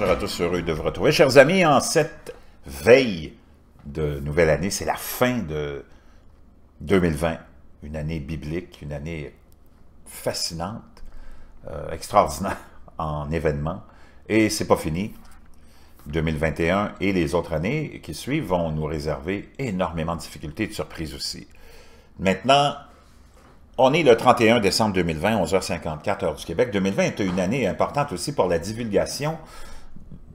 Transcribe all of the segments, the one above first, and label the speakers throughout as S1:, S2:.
S1: bonjour à tous, heureux de vous retrouver. Chers amis, en cette veille de nouvelle année, c'est la fin de 2020, une année biblique, une année fascinante, euh, extraordinaire en événements, et c'est pas fini. 2021 et les autres années qui suivent vont nous réserver énormément de difficultés et de surprises aussi. Maintenant, on est le 31 décembre 2020, 11h54, heure du Québec. 2020 est une année importante aussi pour la divulgation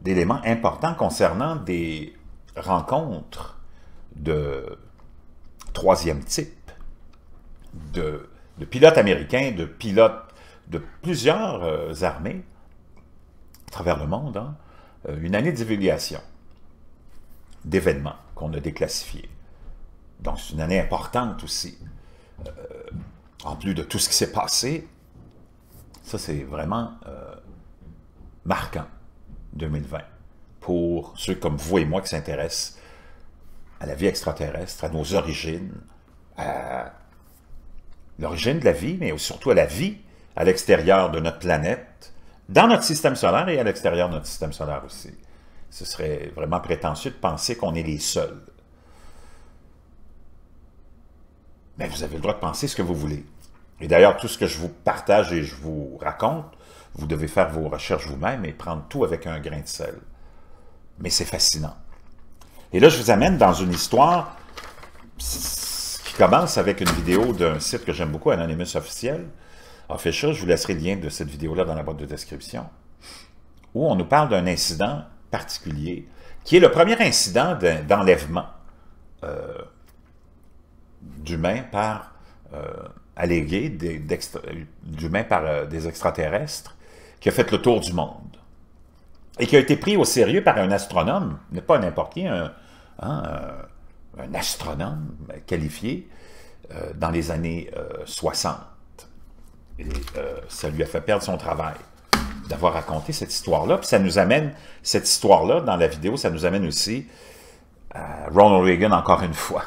S1: d'éléments importants concernant des rencontres de troisième type, de, pilotes américains, de pilotes de plusieurs euh, armées à travers le monde, hein. euh, une année de d'événements qu'on a déclassifiés. Donc c'est une année importante aussi. Euh, en plus de tout ce qui s'est passé, ça c'est vraiment marquant. 2020 pour ceux comme vous et moi qui s'intéressent à la vie extraterrestre, à nos origines, à l'origine de la vie, mais surtout à la vie à l'extérieur de notre planète, dans notre système solaire et à l'extérieur de notre système solaire aussi. Ce serait vraiment prétentieux de penser qu'on est les seuls. Mais vous avez le droit de penser ce que vous voulez. Et d'ailleurs, tout ce que je vous partage et je vous raconte, vous devez faire vos recherches vous-même et prendre tout avec un grain de sel. Mais c'est fascinant. Et là, je vous amène dans une histoire qui commence avec une vidéo d'un site que j'aime beaucoup, Anonymous Officiel. En fait, je vous laisserai le lien de cette vidéo-là dans la boîte de description, où on nous parle d'un incident particulier, qui est le premier incident d'enlèvement euh, d'humains par... Euh, d'humains par euh, des extraterrestres qui a fait le tour du monde et qui a été pris au sérieux par un astronome, mais pas n'importe qui, un, hein, astronome qualifié euh, dans les années 60. Euh, et euh, ça lui a fait perdre son travail d'avoir raconté cette histoire-là. Puis ça nous amène, cette histoire-là, dans la vidéo, ça nous amène aussi à Ronald Reagan, encore une fois,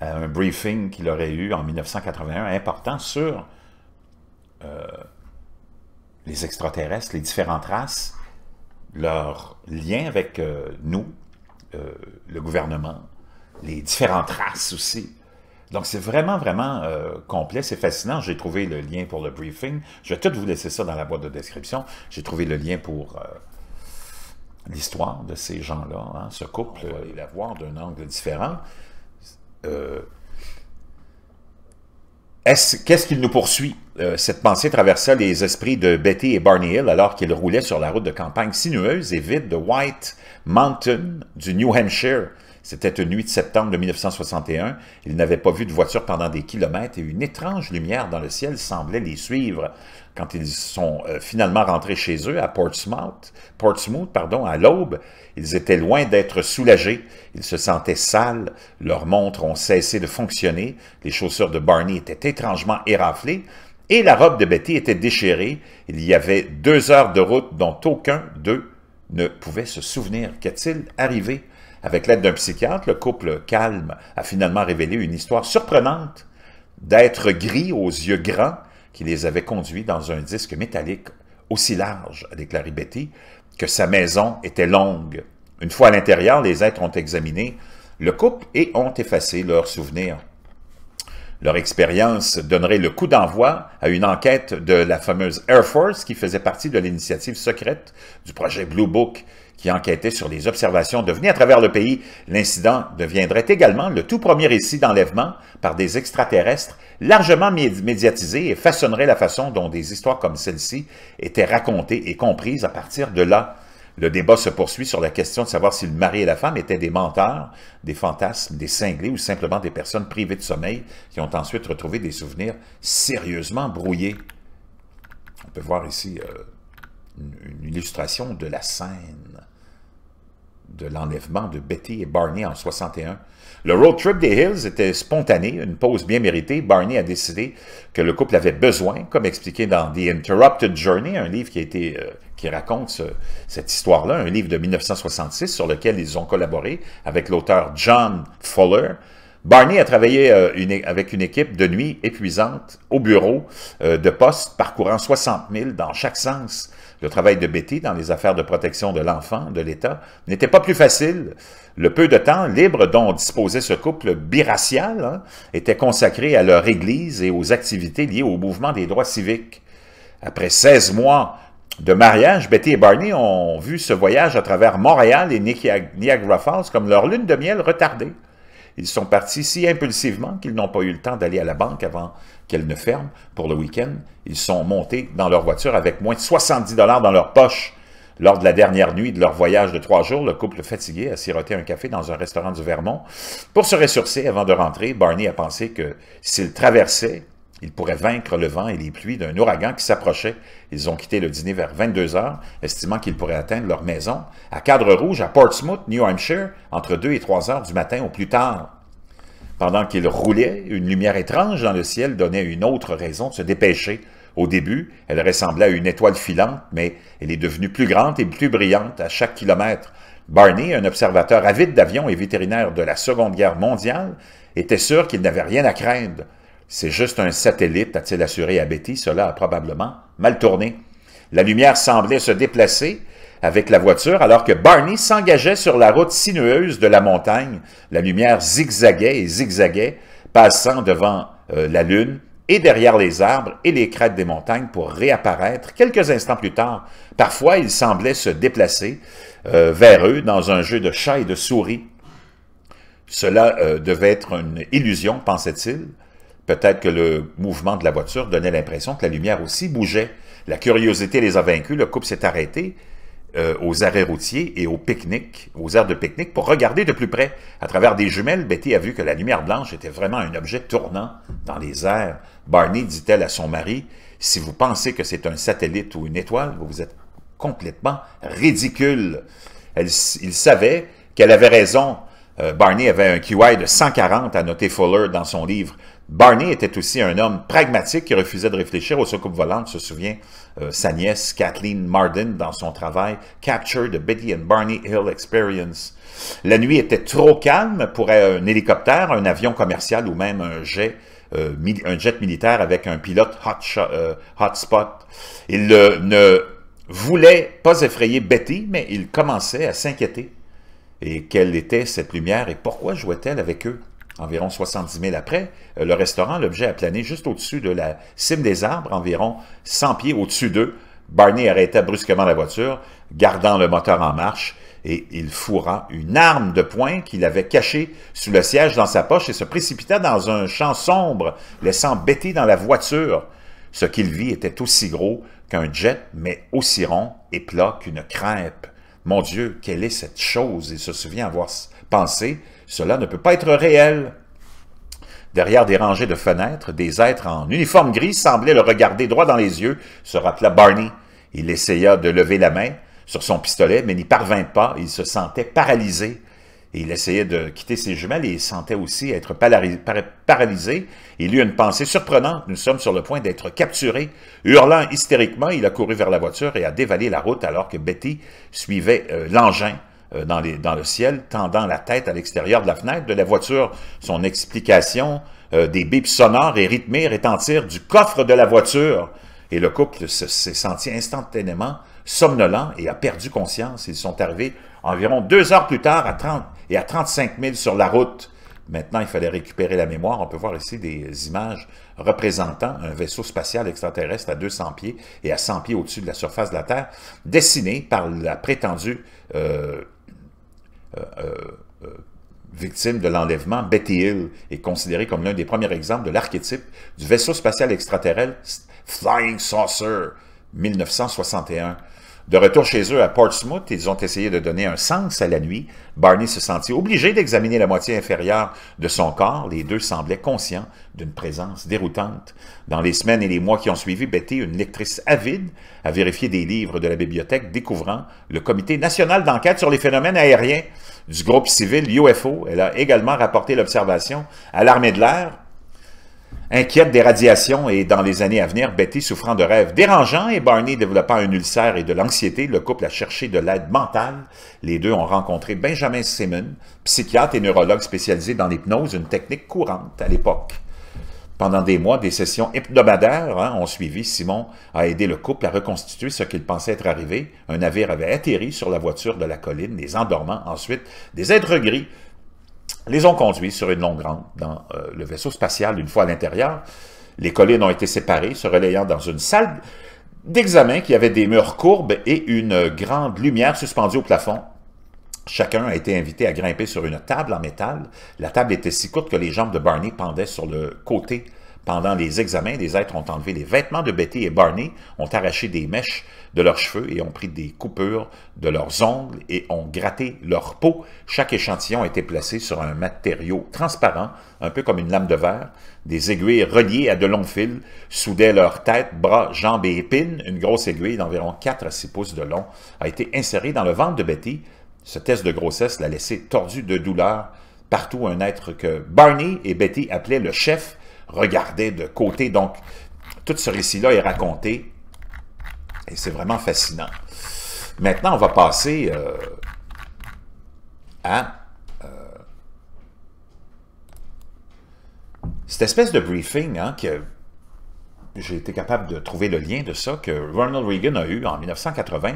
S1: à un briefing qu'il aurait eu en 1981, important, sur les extraterrestres, les différentes races, leur lien avec euh, nous, euh, le gouvernement, les différentes races aussi. Donc, c'est vraiment, vraiment euh, complet. C'est fascinant. J'ai trouvé le lien pour le briefing. Je vais tout vous laisser ça dans la boîte de description. J'ai trouvé le lien pour l'histoire de ces gens-là, hein, ce couple, et la voir d'un angle différent qu'est-ce qu'il nous poursuit? Euh, cette pensée traversa les esprits de Betty et Barney Hill alors qu'ils roulaient sur la route de campagne sinueuse et vide de White Mountain du New Hampshire. C'était une nuit de septembre de 1961. Ils n'avaient pas vu de voiture pendant des kilomètres et une étrange lumière dans le ciel semblait les suivre. Quand ils sont euh, finalement rentrés chez eux à Portsmouth, Portsmouth pardon, à l'aube, ils étaient loin d'être soulagés. Ils se sentaient sales, leurs montres ont cessé de fonctionner, les chaussures de Barney étaient étrangement éraflées, et la robe de Betty était déchirée. Il y avait deux heures de route dont aucun d'eux ne pouvait se souvenir. Qu'est-il arrivé avec l'aide d'un psychiatre, le couple calme a finalement révélé une histoire surprenante d'êtres gris aux yeux grands qui les avaient conduits dans un disque métallique aussi large, a déclaré Betty, que sa maison était longue. Une fois à l'intérieur, les êtres ont examiné le couple et ont effacé leurs souvenirs. Leur expérience donnerait le coup d'envoi à une enquête de la fameuse Air Force qui faisait partie de l'initiative secrète du projet Blue Book qui enquêtait sur les observations devenues à travers le pays. L'incident deviendrait également le tout premier récit d'enlèvement par des extraterrestres largement médiatisé et façonnerait la façon dont des histoires comme celle-ci étaient racontées et comprises à partir de là. Le débat se poursuit sur la question de savoir si le mari et la femme étaient des menteurs, des fantasmes, des cinglés ou simplement des personnes privées de sommeil qui ont ensuite retrouvé des souvenirs sérieusement brouillés. On peut voir ici euh, une illustration de la scène de l'enlèvement de Betty et Barney en 61. Le road trip des Hills était spontané, une pause bien méritée. Barney a décidé que le couple avait besoin, comme expliqué dans The Interrupted Journey, un livre qui, été, euh, qui raconte cette histoire-là, un livre de 1966 sur lequel ils ont collaboré avec l'auteur John Fuller. Barney a travaillé euh, avec une équipe de nuit épuisante au bureau euh, de poste, parcourant 60 000 dans chaque sens le travail de Betty dans les affaires de protection de l'enfant de l'État n'était pas plus facile. Le peu de temps libre dont disposait ce couple biracial hein, était consacré à leur église et aux activités liées au mouvement des droits civiques. Après 16 mois de mariage, Betty et Barney ont vu ce voyage à travers Montréal et Niagara Falls comme leur lune de miel retardée. Ils sont partis si impulsivement qu'ils n'ont pas eu le temps d'aller à la banque avant qu'elles ne ferment pour le week-end. Ils sont montés dans leur voiture avec moins de 70 dollars dans leur poche. Lors de la dernière nuit de leur voyage de trois jours, le couple fatigué a siroté un café dans un restaurant du Vermont. Pour se ressourcer avant de rentrer, Barney a pensé que s'il traversait, il pourrait vaincre le vent et les pluies d'un ouragan qui s'approchait. Ils ont quitté le dîner vers 22 heures, estimant qu'ils pourraient atteindre leur maison à Cadre Rouge à Portsmouth, New Hampshire, entre 2 et 3 heures du matin au plus tard. Pendant qu'il roulait, une lumière étrange dans le ciel donnait une autre raison de se dépêcher. Au début, elle ressemblait à une étoile filante, mais elle est devenue plus grande et plus brillante à chaque kilomètre. Barney, un observateur avide d'avions et vétérinaire de la Seconde Guerre mondiale, était sûr qu'il n'avait rien à craindre. C'est juste un satellite, a-t-il assuré à Betty, cela a probablement mal tourné. La lumière semblait se déplacer avec la voiture alors que Barney s'engageait sur la route sinueuse de la montagne. La lumière zigzaguait et zigzaguait, passant devant euh, la lune et derrière les arbres et les crêtes des montagnes pour réapparaître quelques instants plus tard. Parfois, il semblait se déplacer euh, vers eux dans un jeu de chat et de souris. Cela euh, devait être une illusion, pensait-il. Peut-être que le mouvement de la voiture donnait l'impression que la lumière aussi bougeait. La curiosité les a vaincus, le couple s'est arrêté euh, aux arrêts routiers et aux pique-niques, aux aires de pique-nique, pour regarder de plus près. À travers des jumelles, Betty a vu que la lumière blanche était vraiment un objet tournant dans les airs. Barney dit-elle à son mari, si vous pensez que c'est un satellite ou une étoile, vous êtes complètement ridicule. il savait qu'elle avait raison. Euh, Barney avait un QI de 140 à noter Fuller dans son livre. Barney était aussi un homme pragmatique qui refusait de réfléchir aux soucoupes volantes, se souvient euh, sa nièce Kathleen Marden dans son travail Capture the Betty and Barney Hill Experience. La nuit était trop calme pour un hélicoptère, un avion commercial ou même un jet euh, un jet militaire avec un pilote euh, hotspot. spot. il ne voulait pas effrayer Betty, mais il commençait à s'inquiéter. Et quelle était cette lumière et pourquoi jouait-elle avec eux? environ 70 000 après. Euh, le restaurant, l'objet a plané juste au-dessus de la cime des arbres, environ 100 pieds au-dessus d'eux. Barney arrêta brusquement la voiture, gardant le moteur en marche, et il fourra une arme de poing qu'il avait cachée sous le siège dans sa poche et se précipita dans un champ sombre, laissant bêter dans la voiture. Ce qu'il vit était aussi gros qu'un jet, mais aussi rond et plat qu'une crêpe. Mon Dieu, quelle est cette chose? Il se souvient avoir pensée, cela ne peut pas être réel. Derrière des rangées de fenêtres, des êtres en uniforme gris semblaient le regarder droit dans les yeux, se rappela Barney. Il essaya de lever la main sur son pistolet, mais n'y parvint pas, il se sentait paralysé. il essayait de quitter ses jumelles et il sentait aussi être paralysé. Il eut une pensée surprenante. Nous sommes sur le point d'être capturés. Hurlant hystériquement, il a couru vers la voiture et a dévalé la route alors que Betty suivait euh, l'engin. Euh, dans, les, dans le ciel, tendant la tête à l'extérieur de la fenêtre de la voiture. Son explication euh, des bips sonores et rythmés retentir du coffre de la voiture. Et le couple s'est senti instantanément somnolent et a perdu conscience. Ils sont arrivés environ deux heures plus tard à 30 et à 35 000 sur la route. Maintenant, il fallait récupérer la mémoire. On peut voir ici des images représentant un vaisseau spatial extraterrestre à 200 pieds et à 100 pieds au-dessus de la surface de la Terre, dessiné par la prétendue euh, euh, euh, euh, victime de l'enlèvement, Betty Hill est considéré comme l'un des premiers exemples de l'archétype du vaisseau spatial extraterrestre Flying Saucer 1961 de retour chez eux à Portsmouth, ils ont essayé de donner un sens à la nuit. Barney se sentit obligé d'examiner la moitié inférieure de son corps. Les deux semblaient conscients d'une présence déroutante. Dans les semaines et les mois qui ont suivi, Betty, une lectrice avide, a vérifié des livres de la bibliothèque, découvrant le Comité national d'enquête sur les phénomènes aériens du groupe civil UFO. Elle a également rapporté l'observation à l'armée de l'air Inquiète des radiations et dans les années à venir, Betty souffrant de rêves dérangeants et Barney développant un ulcère et de l'anxiété, le couple a cherché de l'aide mentale. Les deux ont rencontré Benjamin Simon, psychiatre et neurologue spécialisé dans l'hypnose, une technique courante à l'époque. Pendant des mois, des sessions hebdomadaires hein, ont suivi. Simon a aidé le couple à reconstituer ce qu'il pensait être arrivé. Un navire avait atterri sur la voiture de la colline, les endormants, ensuite des êtres gris les ont conduits sur une longue rampe dans euh, le vaisseau spatial. Une fois à l'intérieur, les collines ont été séparées, se relayant dans une salle d'examen qui avait des murs courbes et une grande lumière suspendue au plafond. Chacun a été invité à grimper sur une table en métal. La table était si courte que les jambes de Barney pendaient sur le côté pendant les examens, des êtres ont enlevé les vêtements de Betty et Barney, ont arraché des mèches de leurs cheveux et ont pris des coupures de leurs ongles et ont gratté leur peau. Chaque échantillon a été placé sur un matériau transparent, un peu comme une lame de verre. Des aiguilles reliées à de longs fils soudaient leurs têtes, bras, jambes et épines. Une grosse aiguille d'environ 4 à 6 pouces de long a été insérée dans le ventre de Betty. Ce test de grossesse l'a laissé tordue de douleur. Partout un être que Barney et Betty appelaient le chef regarder de côté. Donc, tout ce récit-là est raconté et c'est vraiment fascinant. Maintenant, on va passer euh, à euh, cette espèce de briefing hein, que j'ai été capable de trouver le lien de ça, que Ronald Reagan a eu en 1980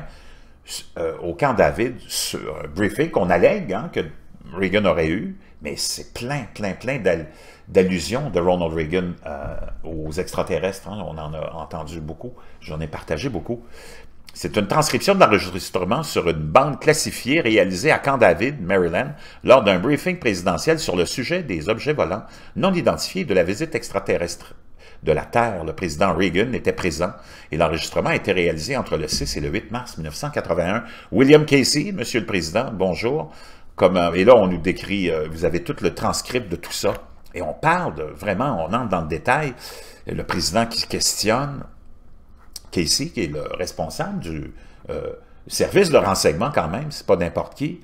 S1: euh, au camp David, sur un briefing qu'on allègue hein, que Reagan aurait eu, mais c'est plein, plein, plein d'allusions de Ronald Reagan euh, aux extraterrestres. Hein. on en a entendu beaucoup. J'en ai partagé beaucoup. C'est une transcription de l'enregistrement sur une bande classifiée réalisée à Camp David, Maryland, lors d'un briefing présidentiel sur le sujet des objets volants non identifiés de la visite extraterrestre de la Terre. Le président Reagan était présent et l'enregistrement a été réalisé entre le 6 et le 8 mars 1981. William Casey, Monsieur le Président, bonjour. Euh, et là, on nous décrit, euh, vous avez tout le transcript de tout ça. Et on parle vraiment, on entre dans le détail. Le président qui questionne Casey, qui est le responsable du euh, service de renseignement quand même, c'est pas n'importe qui.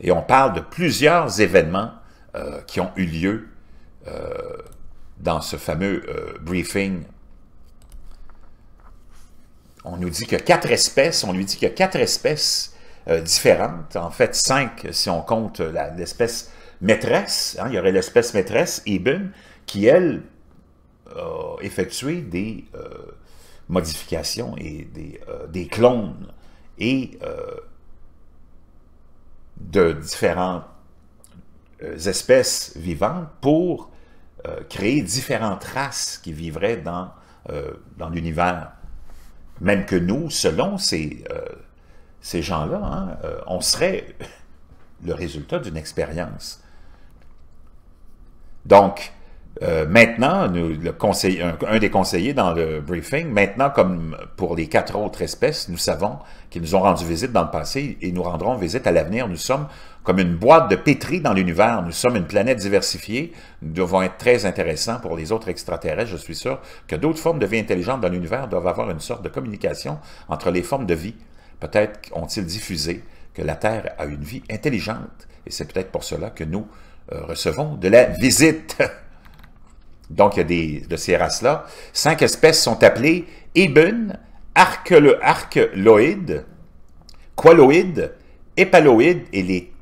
S1: Et on parle de plusieurs événements qui ont eu lieu dans ce fameux briefing. On nous dit que quatre espèces, on lui dit que quatre espèces euh, différentes. En fait, cinq, si on compte euh, l'espèce maîtresse. Hein, il y aurait l'espèce maîtresse, Eben, qui, elle, a effectué des euh, modifications et des, des clones et de différentes espèces vivantes pour créer différentes races qui vivraient dans, dans l'univers, même que nous, selon ces ces gens-là, hein, euh, on serait le résultat d'une expérience. Donc, euh, maintenant, un, des conseillers dans le briefing, maintenant, comme pour les quatre autres espèces, nous savons qu'ils nous ont rendu visite dans le passé et nous rendront visite à l'avenir. Nous sommes comme une boîte de pétri dans l'univers. Nous sommes une planète diversifiée. Nous devons être très intéressants pour les autres extraterrestres. Je suis sûr que d'autres formes de vie intelligente dans l'univers doivent avoir une sorte de communication entre les formes de vie. Peut-être ont-ils diffusé que la Terre a une vie intelligente. Et c'est peut-être pour cela que nous euh, recevons de la visite. Donc, il y a des, de ces races-là. Cinq espèces sont appelées Ibn, arceloïdes, qualoïde, épaloïde et les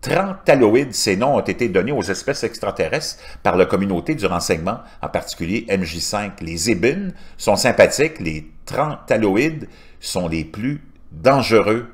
S1: trentaloïdes. Ces noms ont été donnés aux espèces extraterrestres par la communauté du renseignement, en particulier MJ5. Les Ibn sont sympathiques, les trentaloïdes sont les plus dangereux.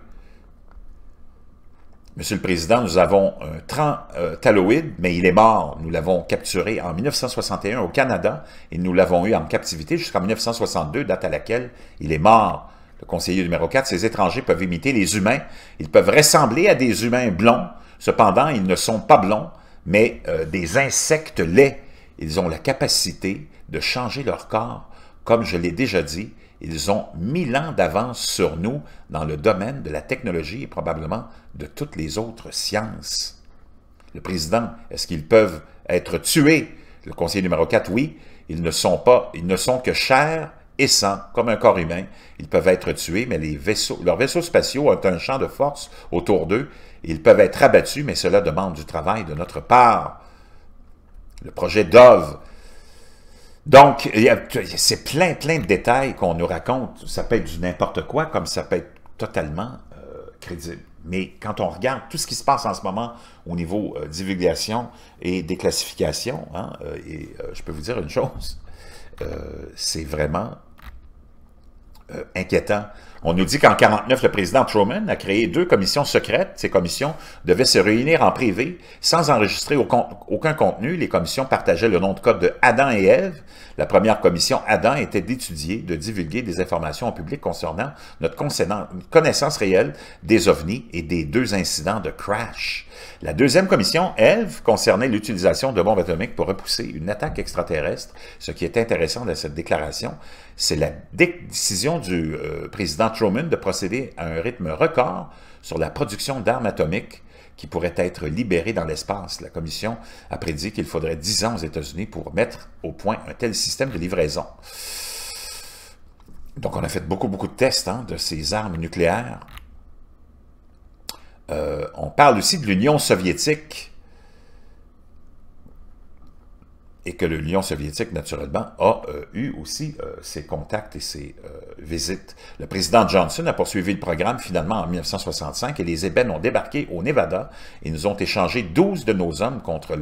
S1: Monsieur le Président, nous avons un euh, Taloïde, mais il est mort. Nous l'avons capturé en 1961 au Canada et nous l'avons eu en captivité jusqu'en 1962, date à laquelle il est mort. Le conseiller numéro 4, ces étrangers peuvent imiter les humains. Ils peuvent ressembler à des humains blonds. Cependant, ils ne sont pas blonds, mais euh, des insectes laids. Ils ont la capacité de changer leur corps. Comme je l'ai déjà dit, ils ont mille ans d'avance sur nous dans le domaine de la technologie et probablement de toutes les autres sciences. Le président, est-ce qu'ils peuvent être tués? Le conseiller numéro 4, oui. Ils ne sont pas, ils ne sont que chers et sang, comme un corps humain. Ils peuvent être tués, mais leurs vaisseaux spatiaux ont un champ de force autour d'eux. Ils peuvent être abattus, mais cela demande du travail de notre part. Le projet Dove donc, c'est plein, plein de détails qu'on nous raconte. Ça peut être du n'importe quoi, comme ça peut être totalement euh, crédible. Mais quand on regarde tout ce qui se passe en ce moment au niveau euh, divulgation et déclassification, hein, euh, et je peux vous dire une chose, c'est vraiment inquiétant on nous dit qu'en 49, le président Truman a créé deux commissions secrètes. Ces commissions devaient se réunir en privé sans enregistrer aucun contenu. Les commissions partageaient le nom de code de Adam et Eve. La première commission, Adam, était d'étudier, de divulguer des informations au public concernant notre connaissance réelle des ovnis et des deux incidents de crash. La deuxième commission, Eve, concernait l'utilisation de bombes atomiques pour repousser une attaque extraterrestre. Ce qui est intéressant dans cette déclaration, c'est la décision du euh, président Truman de procéder à un rythme record sur la production d'armes atomiques qui pourraient être libérées dans l'espace. La Commission a prédit qu'il faudrait 10 ans aux États-Unis pour mettre au point un tel système de livraison. Donc on a fait beaucoup, beaucoup de tests hein, de ces armes nucléaires. Euh, on parle aussi de l'Union soviétique et que l'Union soviétique, naturellement, a euh, eu aussi euh, ses contacts et ses euh, visites. Le président Johnson a poursuivi le programme finalement en 1965 et les ébènes ont débarqué au Nevada et nous ont échangé 12 de nos hommes contre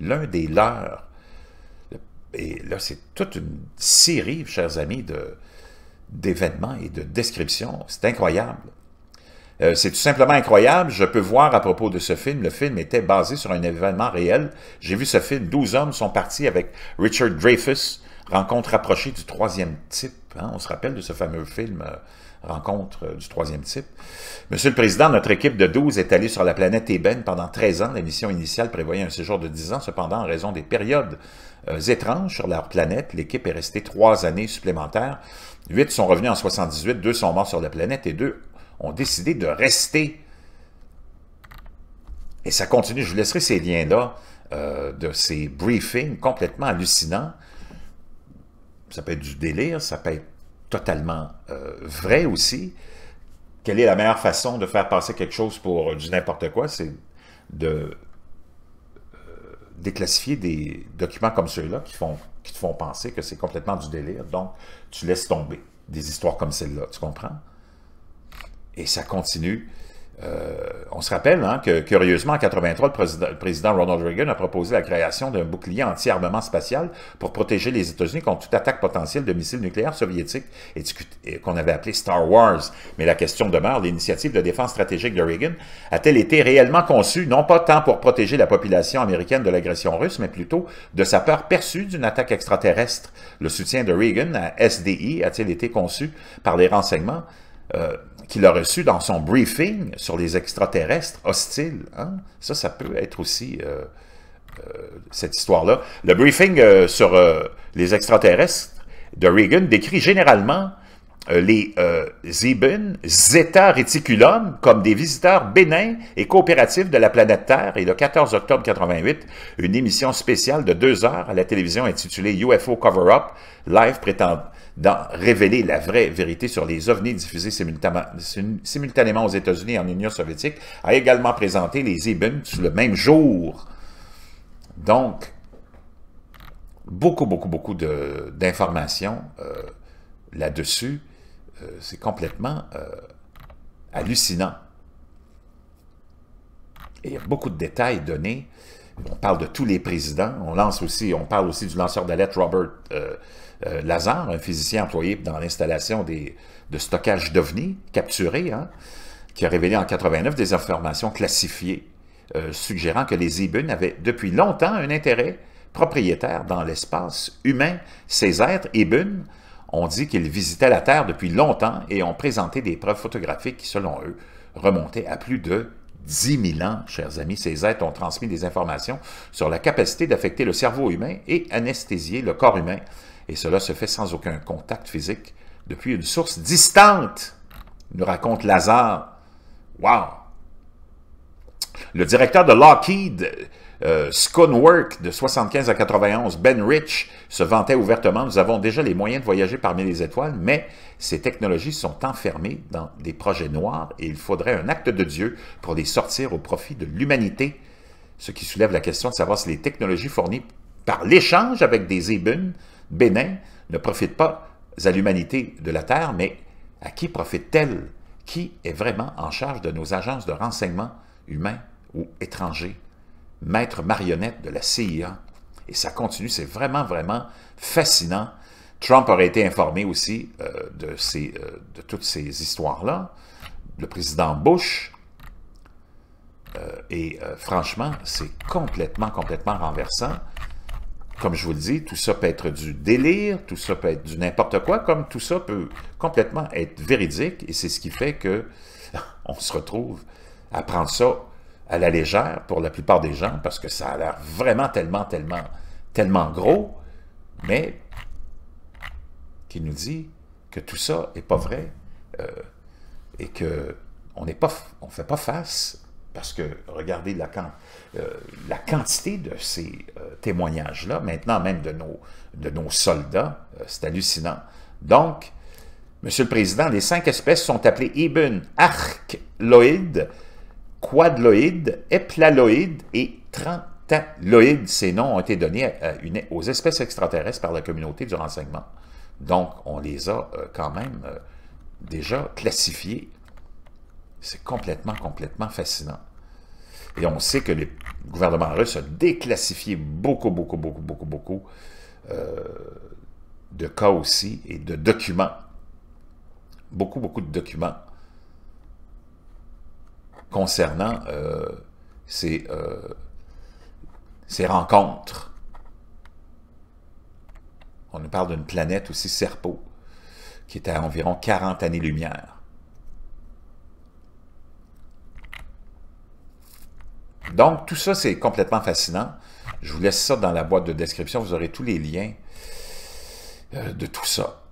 S1: l'un des leurs. Et là, c'est toute une série, chers amis, d'événements et de descriptions. C'est incroyable. Euh, c'est tout simplement incroyable. Je peux voir à propos de ce film, le film était basé sur un événement réel. J'ai vu ce film, 12 hommes sont partis avec Richard Dreyfus, rencontre rapprochée du troisième type. Hein. On se rappelle de ce fameux film euh, rencontre euh, du troisième type. Monsieur le Président, notre équipe de 12 est allée sur la planète Ébène pendant 13 ans. La mission initiale prévoyait un séjour de 10 ans. Cependant, en raison des périodes étranges sur leur planète, l'équipe est restée trois années supplémentaires. Huit sont revenus en 78, deux sont morts sur la planète et deux ont décidé de rester. Et ça continue. Je vous laisserai ces liens-là euh, de ces briefings complètement hallucinants. Ça peut être du délire, ça peut être totalement euh, vrai aussi. Quelle est la meilleure façon de faire passer quelque chose pour euh, du n'importe quoi? C'est de déclassifier des documents comme ceux-là qui, te font penser que c'est complètement du délire. Donc, tu laisses tomber des histoires comme celle-là, tu comprends? Et ça continue. Euh, on se rappelle hein, que, curieusement, en 1983, le président, Ronald Reagan a proposé la création d'un bouclier anti-armement spatial pour protéger les États-Unis contre toute attaque potentielle de missiles nucléaires soviétiques qu'on avait appelé Star Wars. Mais la question demeure, l'initiative de défense stratégique de Reagan a-t-elle été réellement conçue, non pas tant pour protéger la population américaine de l'agression russe, mais plutôt de sa peur perçue d'une attaque extraterrestre? Le soutien de Reagan à SDI a-t-il été conçu par les renseignements euh, qu'il a reçu dans son briefing sur les extraterrestres hostiles. Hein? Ça, ça peut être aussi euh, euh, cette histoire-là. Le briefing euh, sur les extraterrestres de Reagan décrit généralement les Zeben, Zeta Reticulum, comme des visiteurs bénins et coopératifs de la planète Terre. Et le 14 octobre 88, une émission spéciale de deux heures à la télévision intitulée UFO Cover-Up, live prétend d'en révéler la vraie vérité sur les ovnis diffusés simultanément aux États-Unis et en Union soviétique, a également présenté les Ibn le même jour. Donc, beaucoup, beaucoup, beaucoup d'informations euh, là-dessus. Euh, c'est complètement euh, hallucinant. Et il y a beaucoup de détails donnés. On parle de tous les présidents. On lance aussi, on parle aussi du lanceur d'alerte Robert euh, Lazare, un physicien employé dans l'installation de stockage d'ovnis capturés, hein, qui a révélé en 89 des informations classifiées, euh, suggérant que les Ibun avaient depuis longtemps un intérêt propriétaire dans l'espace humain. Ces êtres, Ibun, ont dit qu'ils visitaient la Terre depuis longtemps et ont présenté des preuves photographiques qui, selon eux, remontaient à plus de 10 000 ans, chers amis. Ces êtres ont transmis des informations sur la capacité d'affecter le cerveau humain et anesthésier le corps humain et cela se fait sans aucun contact physique depuis une source distante, nous raconte Lazare. Wow! Le directeur de Lockheed, euh, Sconework, de 75 à 91, Ben Rich, se vantait ouvertement « Nous avons déjà les moyens de voyager parmi les étoiles, mais ces technologies sont enfermées dans des projets noirs et il faudrait un acte de Dieu pour les sortir au profit de l'humanité. » Ce qui soulève la question de savoir si les technologies fournies par l'échange avec des ébunes Bénin ne profite pas à l'humanité de la Terre, mais à qui profite-t-elle? Qui est vraiment en charge de nos agences de renseignement humains ou étrangers? Maître marionnette de la CIA. Et ça continue, c'est vraiment, vraiment fascinant. Trump aurait été informé aussi euh, de, ces, euh, de toutes ces histoires-là. Le président Bush, euh, et franchement, c'est complètement, complètement renversant comme je vous le dis, tout ça peut être du délire, tout ça peut être du n'importe quoi, comme tout ça peut complètement être véridique, et c'est ce qui fait que on se retrouve à prendre ça à la légère pour la plupart des gens, parce que ça a l'air vraiment tellement, tellement, tellement gros, mais qui nous dit que tout ça n'est pas vrai euh, et que on ne fait pas face parce que, regardez la, euh, quantité de ces euh, témoignages-là, maintenant même de nos, soldats, euh, c'est hallucinant. Donc, Monsieur le Président, les cinq espèces sont appelées ibun, arcloïde, quadloïde, Eplaloïde et trentaloïdes. Ces noms ont été donnés aux espèces extraterrestres par la communauté du renseignement. Donc, on les a quand même déjà classifiés c'est complètement, complètement fascinant. Et on sait que le gouvernement russe a déclassifié beaucoup, beaucoup, beaucoup, beaucoup, beaucoup euh, de cas aussi et de documents. Beaucoup, beaucoup de documents concernant euh, ces, euh, ces rencontres. On nous parle d'une planète aussi, Serpo, qui est à environ 40 années-lumière. Donc, tout ça, c'est complètement fascinant. Je vous laisse ça dans la boîte de description. Vous aurez tous les liens euh, de tout ça.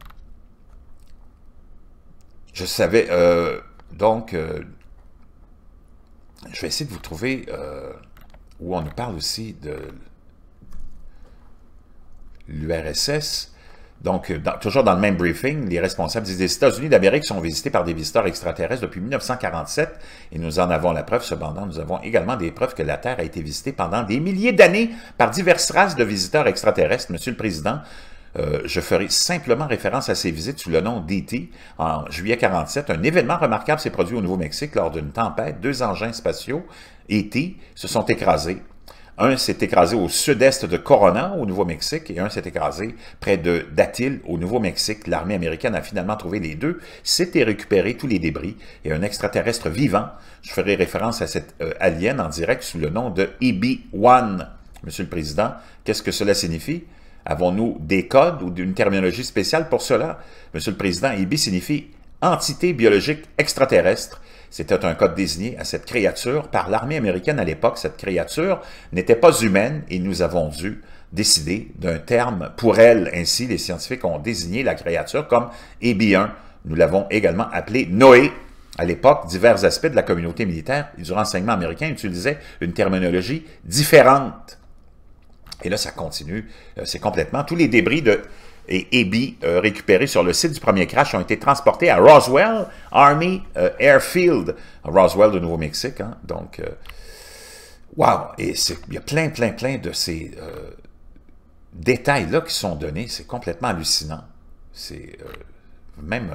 S1: Je savais... Euh, donc, euh, je vais essayer de vous trouver où on nous parle aussi de l'URSS. Donc, euh, toujours dans le même briefing, les responsables des États-Unis d'Amérique sont visités par des visiteurs extraterrestres depuis 1947 et nous en avons la preuve. Cependant, nous avons également des preuves que la Terre a été visitée pendant des milliers d'années par diverses races de visiteurs extraterrestres. Monsieur le Président, euh, je ferai simplement référence à ces visites sous le nom d'E.T. En juillet 47, un événement remarquable s'est produit au Nouveau-Mexique lors d'une tempête. Deux engins spatiaux, E.T., se sont écrasés un s'est écrasé au sud-est de Corona, au Nouveau-Mexique, et un s'est écrasé près de Datil, au Nouveau-Mexique. L'armée américaine a finalement trouvé les deux, s'était récupéré tous les débris, et un extraterrestre vivant, je ferai référence à cette euh, alien en direct sous le nom de EB-1. Monsieur le Président, qu'est-ce que cela signifie? Avons-nous des codes ou une terminologie spéciale pour cela? Monsieur le Président, EB signifie entité biologique extraterrestre c'était un code désigné à cette créature par l'armée américaine à l'époque. Cette créature n'était pas humaine et nous avons dû décider d'un terme pour elle. Ainsi, les scientifiques ont désigné la créature comme Ebi-1. Nous l'avons également appelée Noé. À l'époque, divers aspects de la communauté militaire et du renseignement américain utilisaient une terminologie différente. Et là, ça continue. Euh, c'est complètement tous les débris de et Ebi euh, récupérés sur le site du premier crash ont été transportés à Roswell Army euh, Airfield, Roswell du Nouveau-Mexique. Hein. Donc, euh, wow! Et il y a plein, plein, plein de ces détails-là qui sont donnés. C'est complètement hallucinant. C'est même...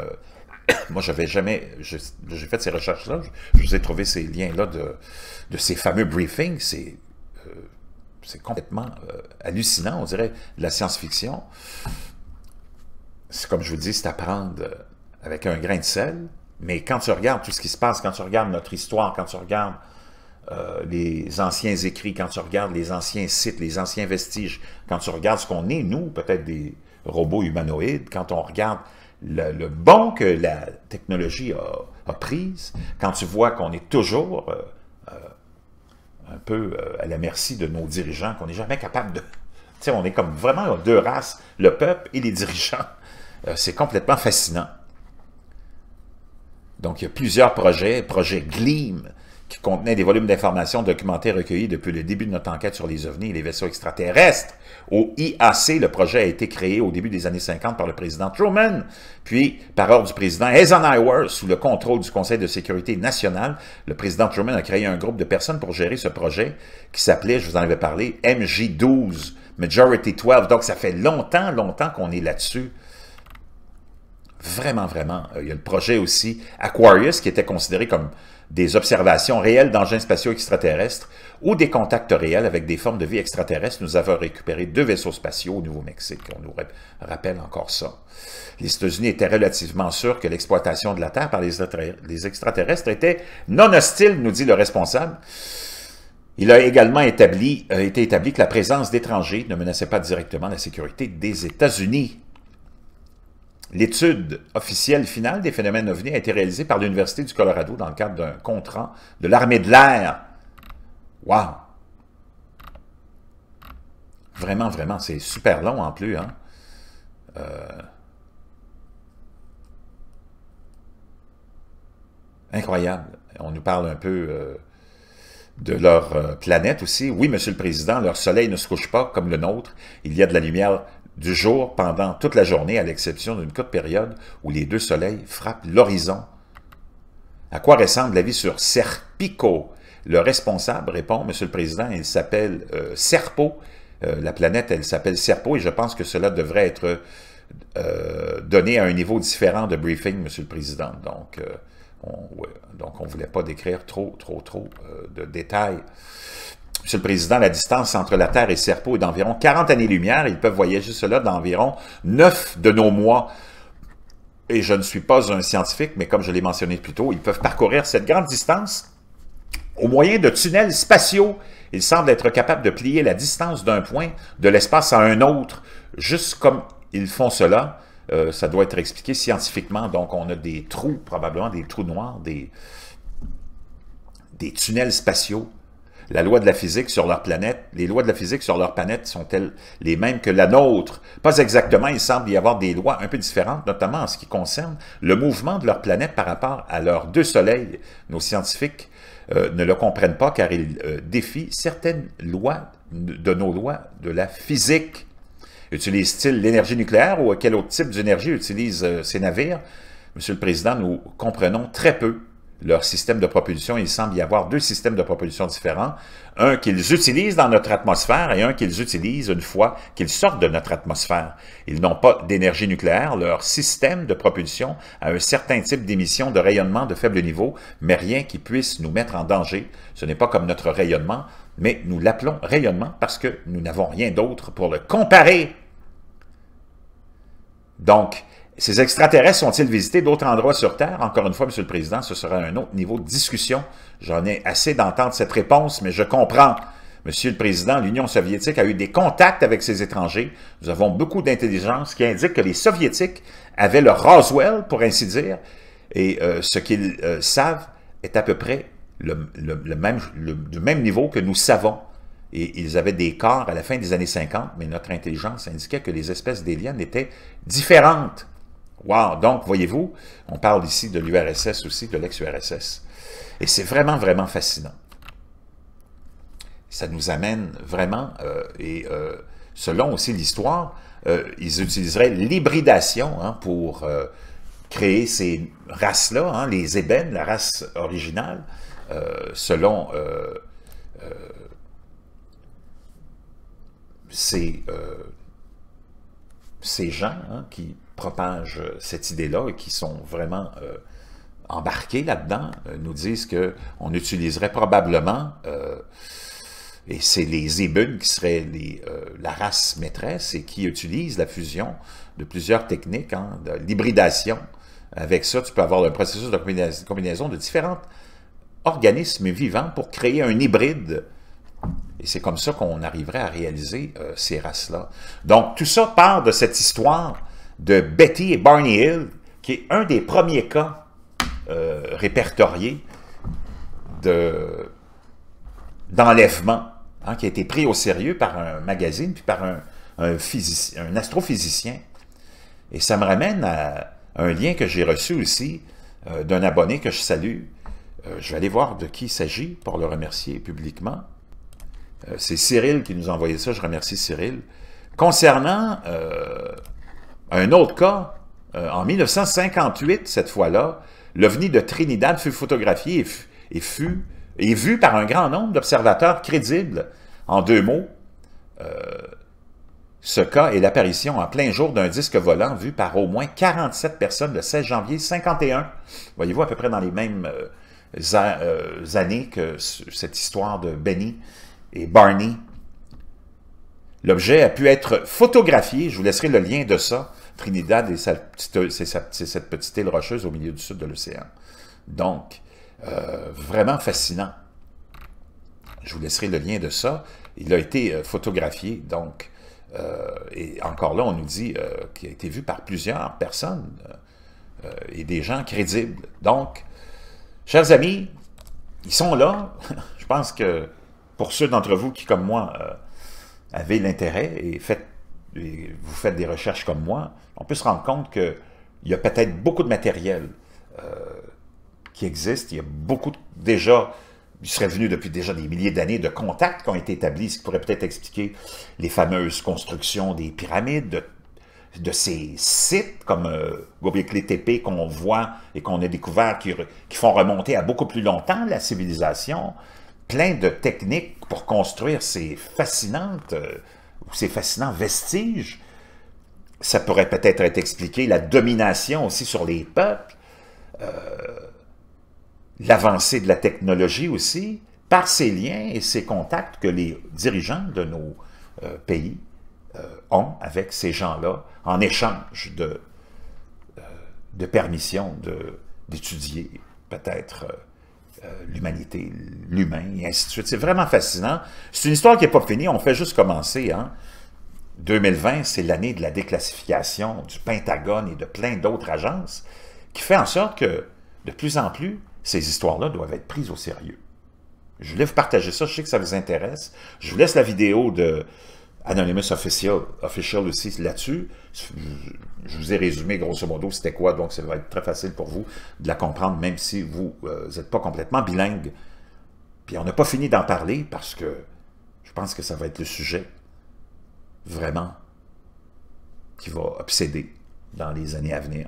S1: moi, j'avais jamais... J'ai fait ces recherches-là, je, vous ai trouvé ces liens-là de, ces fameux briefings. C'est c'est complètement hallucinant, on dirait de la science-fiction c'est comme je vous dis, c'est à prendre avec un grain de sel, mais quand tu regardes tout ce qui se passe, quand tu regardes notre histoire, quand tu regardes euh, les anciens écrits, quand tu regardes les anciens sites, les anciens vestiges, quand tu regardes ce qu'on est, nous, peut-être des robots humanoïdes, quand on regarde le, bon que la technologie a, a, prise, quand tu vois qu'on est toujours euh, euh, un peu à la merci de nos dirigeants, qu'on n'est jamais capable de... Tu sais, on est comme vraiment deux races, le peuple et les dirigeants. Euh, c'est complètement fascinant. Donc, il y a plusieurs projets, projet Gleam, qui contenait des volumes d'informations documentées recueillies depuis le début de notre enquête sur les ovnis et les vaisseaux extraterrestres. Au IAC, le projet a été créé au début des années 50 par le président Truman, puis par ordre du président Eisenhower, sous le contrôle du Conseil de sécurité nationale. Le président Truman a créé un groupe de personnes pour gérer ce projet qui s'appelait, je vous en avais parlé, MJ12, Majority 12. Donc, ça fait longtemps, longtemps qu'on est là-dessus. Vraiment, vraiment. Euh, il y a le projet aussi Aquarius qui était considéré comme des observations réelles d'engins spatiaux extraterrestres ou des contacts réels avec des formes de vie extraterrestres. Nous avons récupéré deux vaisseaux spatiaux au Nouveau-Mexique. On nous rappelle encore ça. Les États-Unis étaient relativement sûrs que l'exploitation de la Terre par les extraterrestres était non hostile, nous dit le responsable. Il a également établi, euh, été établi que la présence d'étrangers ne menaçait pas directement la sécurité des États-Unis. L'étude officielle finale des phénomènes OVNI a été réalisée par l'Université du Colorado dans le cadre d'un contrat de l'armée de l'air. Wow! Vraiment, vraiment, c'est super long en plus. Hein? Euh, incroyable. On nous parle un peu euh, de leur euh, planète aussi. Oui, Monsieur le Président, leur soleil ne se couche pas comme le nôtre. Il y a de la lumière du jour pendant toute la journée, à l'exception d'une courte période où les deux soleils frappent l'horizon. À quoi ressemble l'avis sur Serpico? Le responsable répond, Monsieur le Président, il s'appelle euh, Serpo. Euh, la planète, elle s'appelle Serpo et je pense que cela devrait être euh, donné à un niveau différent de briefing, Monsieur le Président. Donc, on ne voulait pas décrire trop, trop, trop de détails. Monsieur le Président, la distance entre la Terre et Serpo est d'environ 40 années-lumière. Ils peuvent voyager cela d'environ 9 de nos mois. Et je ne suis pas un scientifique, mais comme je l'ai mentionné plus tôt, ils peuvent parcourir cette grande distance au moyen de tunnels spatiaux. Ils semblent être capables de plier la distance d'un point de l'espace à un autre, juste comme ils font cela. Euh, ça doit être expliqué scientifiquement. Donc, on a des trous, probablement des trous noirs, des, des tunnels spatiaux la loi de la physique sur leur planète, les lois de la physique sur leur planète sont-elles les mêmes que la nôtre? Pas exactement, il semble y avoir des lois un peu différentes, notamment en ce qui concerne le mouvement de leur planète par rapport à leurs deux soleils. Nos scientifiques euh, ne le comprennent pas car ils euh, défient certaines lois de nos lois de la physique. Utilisent-ils l'énergie nucléaire ou quel autre type d'énergie utilisent euh, ces navires? Monsieur le Président, nous comprenons très peu leur système de propulsion, il semble y avoir deux systèmes de propulsion différents. Un qu'ils utilisent dans notre atmosphère et un qu'ils utilisent une fois qu'ils sortent de notre atmosphère. Ils n'ont pas d'énergie nucléaire. Leur système de propulsion a un certain type d'émission de rayonnement de faible niveau, mais rien qui puisse nous mettre en danger. Ce n'est pas comme notre rayonnement, mais nous l'appelons rayonnement parce que nous n'avons rien d'autre pour le comparer. Donc, ces extraterrestres ont-ils visité d'autres endroits sur Terre? Encore une fois, Monsieur le Président, ce sera un autre niveau de discussion. J'en ai assez d'entendre cette réponse, mais je comprends. Monsieur le Président, l'Union soviétique a eu des contacts avec ces étrangers. Nous avons beaucoup d'intelligence qui indique que les soviétiques avaient le Roswell, pour ainsi dire, et euh, ce qu'ils euh, savent est à peu près le, même, le, du même niveau que nous savons. Et ils avaient des corps à la fin des années 50, mais notre intelligence indiquait que les espèces d'aliens étaient différentes Wow! Donc, voyez-vous, on parle ici de l'URSS aussi, de l'ex-URSS. Et c'est vraiment, vraiment fascinant. Ça nous amène vraiment, euh, et euh, selon aussi l'histoire, euh, ils utiliseraient l'hybridation hein, pour créer ces races-là, hein, les ébènes, la race originale, selon ces, ces gens hein, qui propagent euh, cette idée-là et qui sont vraiment euh, embarqués là-dedans, euh, nous disent qu'on utiliserait probablement, et c'est les Zébunes qui seraient les, la race maîtresse et qui utilisent la fusion de plusieurs techniques, hein, l'hybridation. Avec ça, tu peux avoir un processus de combinaison de différents organismes vivants pour créer un hybride et c'est comme ça qu'on arriverait à réaliser ces races-là. Donc, tout ça part de cette histoire de Betty et Barney Hill, qui est un des premiers cas euh, répertoriés d'enlèvement, hein, qui a été pris au sérieux par un magazine, puis par un, astrophysicien. Et ça me ramène à un lien que j'ai reçu aussi euh, d'un abonné que je salue. Euh, je vais aller voir de qui il s'agit pour le remercier publiquement. C'est Cyril qui nous a envoyé ça, je remercie Cyril. Concernant un autre cas, euh, en 1958, cette fois-là, l'OVNI de Trinidad fut photographié et, et vu par un grand nombre d'observateurs crédibles. En deux mots, euh, ce cas est l'apparition en plein jour d'un disque volant vu par au moins 47 personnes le 16 janvier 51. Voyez-vous, à peu près dans les mêmes euh, années que cette histoire de Benny et Barney. L'objet a pu être photographié, je vous laisserai le lien de ça, Trinidad, c'est cette petite île rocheuse au milieu du sud de l'océan. Donc, euh, vraiment fascinant. Je vous laisserai le lien de ça. Il a été euh, photographié, donc, euh, et encore là, on nous dit qu'il a été vu par plusieurs personnes et des gens crédibles. Donc, chers amis, ils sont là. Je pense que pour ceux d'entre vous qui, comme moi, avez l'intérêt et, et vous faites des recherches comme moi, on peut se rendre compte qu'il y a peut-être beaucoup de matériel euh, qui existe. Il y a beaucoup, déjà, il serait venu depuis déjà des milliers d'années de contacts qui ont été établis, ce qui pourrait peut-être expliquer les fameuses constructions des pyramides, de, ces sites comme les euh, Gobekli qu'on voit et qu'on a découvert, qui, font remonter à beaucoup plus longtemps la civilisation, plein de techniques pour construire ces fascinantes, euh, ou ces fascinants vestiges ça pourrait peut-être être expliqué, la domination aussi sur les peuples, euh, l'avancée de la technologie aussi, par ces liens et ces contacts que les dirigeants de nos euh, pays euh, ont avec ces gens-là en échange de, de permission d'étudier peut-être l'humanité, l'humain, et ainsi de suite. C'est vraiment fascinant. C'est une histoire qui n'est pas finie, on fait juste commencer. Hein? 2020, c'est l'année de la déclassification du Pentagone et de plein d'autres agences, qui fait en sorte que, de plus en plus, ces histoires-là doivent être prises au sérieux. Je voulais vous partager ça, je sais que ça vous intéresse. Je vous laisse la vidéo de Anonymous Official, Official aussi là-dessus. Je vous ai résumé grosso modo c'était quoi, donc ça va être très facile pour vous de la comprendre, même si vous n'êtes euh, pas complètement bilingue. Puis on n'a pas fini d'en parler parce que je pense que ça va être le sujet vraiment qui va obséder dans les années à venir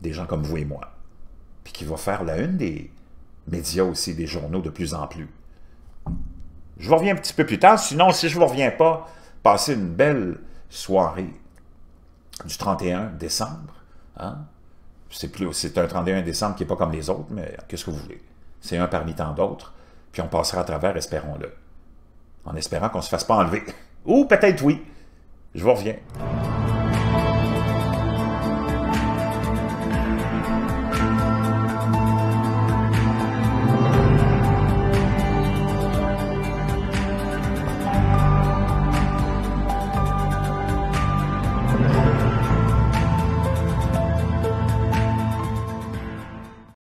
S1: des gens comme vous et moi, puis qui va faire la une des médias aussi, des journaux de plus en plus. Je vous reviens un petit peu plus tard, sinon si je ne vous reviens pas, passez une belle soirée du 31 décembre. Hein? C'est un 31 décembre qui n'est pas comme les autres, mais qu'est-ce que vous voulez? C'est un parmi tant d'autres, puis on passera à travers, espérons-le, en espérant qu'on ne se fasse pas enlever. Ou peut-être oui. Je vous reviens.